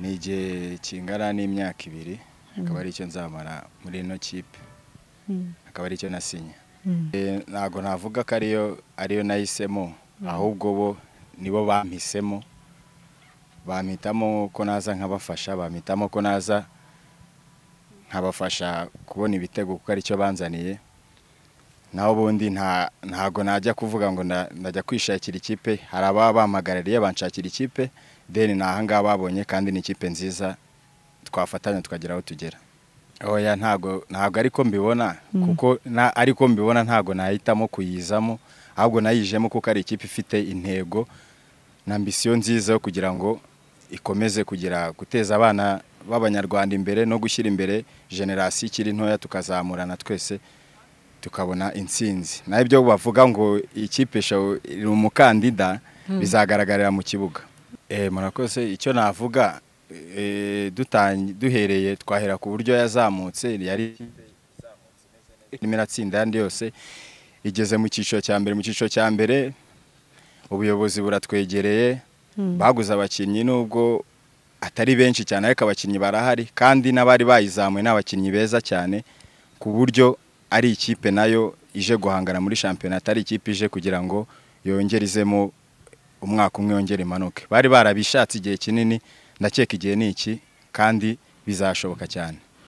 ni igihe kingana n'imyaka ibiri akaba hmm. ari cyo nzamara muri ino kipe hmm. akaba ari cyo nasinya hmm. eh, ntabwo navuga ko ariyo ariyo nahisemo ahubwo bo nibo bampisemo bamitamo ko naza nkabafasha bampitamo ko naza nkabafasha kubona ibitego kuko aricyo banzaniye naho ubundi ntago najya kuvuga ngo najya kwishakira ikipe hari ababa bampagariye banshakira ikipe deni ni ahangaha babonye kandi ni ikipe nziza twafatanya tukagera aho tugera oya oh ntabwo ntabwo ariko mbibona mm. kuko ariko mbibona ntago nahitamo kuyizamo ahubwo nayijemo kuko ari ikipe ifite intego na ambisiyo nziza yo kugira ngo ikomeze kugira guteza abana b'abanyarwanda imbere no gushyira imbere generasi ikiri ntoya tukazamurana twese tukabona intsinzi naho ibyo bavuga ngo ikipe iri umukandida mm. bizagaragarira mu kibuga murakoze icyo navuga duhereye twahera ku buryo yazamutse yari irimo iratsinda ayandi yose igeze mu cyiciro cya mbere mu cyiciro cya mbere ubuyobozi buratwegereye baguze abakinnyi nubwo atari benshi cyane ariko abakinnyi barahari kandi n'abari bayizamuye n’abakinnyi beza cyane ku buryo ari ikipe nayo ije guhangana muri shampiyona atari ikipe ije kugira ngo yongerezemo umwaka umwe yongera imanuke bari barabishatse igihe kinini ndakeka igihe ni iki kandi bizashoboka cyane